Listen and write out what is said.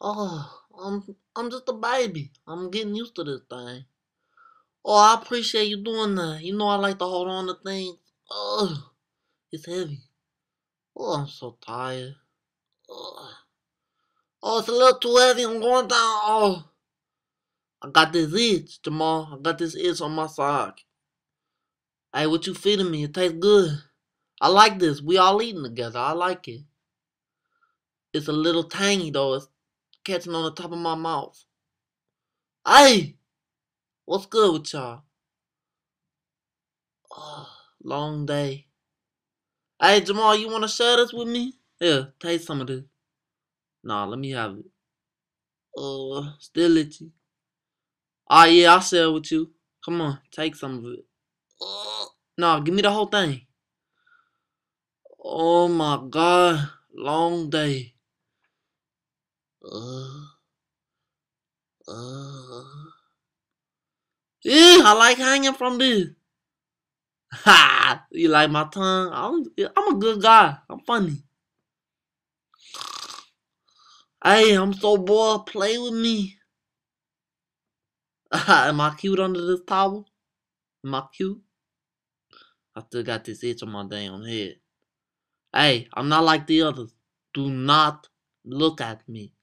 Oh, I'm I'm just a baby. I'm getting used to this thing. Oh, I appreciate you doing that. You know I like to hold on to things. Oh, it's heavy. Oh, I'm so tired. Oh, oh it's a little too heavy. I'm going down. Oh, I got this itch, Jamal. I got this itch on my side. Hey, what you feeding me? It tastes good. I like this. We all eating together. I like it. It's a little tangy though. It's catching on the top of my mouth. Hey! What's good with y'all? Oh, long day. Hey, Jamal, you want to share this with me? Yeah, taste some of this. Nah, let me have it. Uh, still itchy. Ah, oh, yeah, I'll share with you. Come on, take some of it. Uh, nah, give me the whole thing. Oh my god, long day. Uh, uh. I like hanging from this. Ha! You like my tongue? I'm, I'm a good guy. I'm funny. Hey, I'm so bored. Play with me. Am I cute under this towel? Am I cute? I still got this itch on my damn head. Hey, I'm not like the others. Do not look at me.